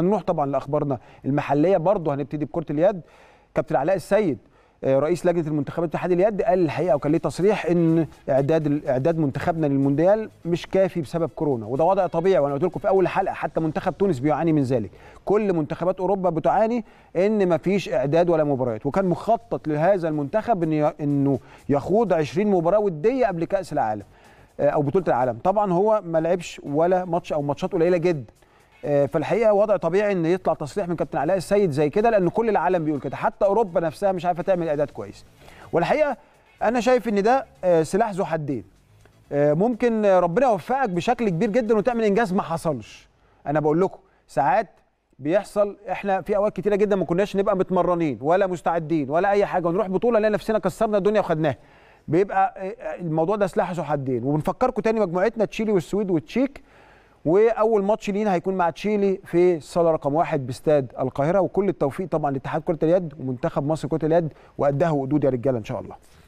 هنروح طبعا لاخبارنا المحليه برضه هنبتدي بكره اليد كابتن علاء السيد آه، رئيس لجنه المنتخبات اتحاد اليد قال الحقيقه وكان ليه تصريح ان اعداد اعداد منتخبنا للمونديال مش كافي بسبب كورونا وده وضع طبيعي وانا قلت لكم في اول حلقه حتى منتخب تونس بيعاني من ذلك كل منتخبات اوروبا بتعاني ان ما فيش اعداد ولا مباريات وكان مخطط لهذا المنتخب إن انه يخوض 20 مباراه وديه قبل كاس العالم آه، او بطوله العالم طبعا هو ما لعبش ولا ماتش او ماتشات قليله جدا آه، فالحقيقه وضع طبيعي ان يطلع تصريح من كابتن علاء السيد زي كده لان كل العالم بيقول كده حتى اوروبا نفسها مش عارفه تعمل اعداد كويس والحقيقه انا شايف ان ده آه، سلاح ذو حدين آه، ممكن ربنا يوفقك بشكل كبير جدا وتعمل انجاز ما حصلش انا بقول لكم ساعات بيحصل احنا في اوقات كتيره جدا ما كناش نبقى متمرنين ولا مستعدين ولا اي حاجه ونروح بطوله نلاقي نفسنا كسرنا الدنيا وخدناها بيبقى الموضوع ده سلاح ذو حدين وبنفكركم تاني مجموعتنا تشيلي والسويد والتشيك واول ماتش لينا هيكون مع تشيلي في الصاله رقم واحد باستاد القاهره وكل التوفيق طبعا لاتحاد كره اليد ومنتخب مصر كره اليد وقدها وقدود يا رجاله ان شاء الله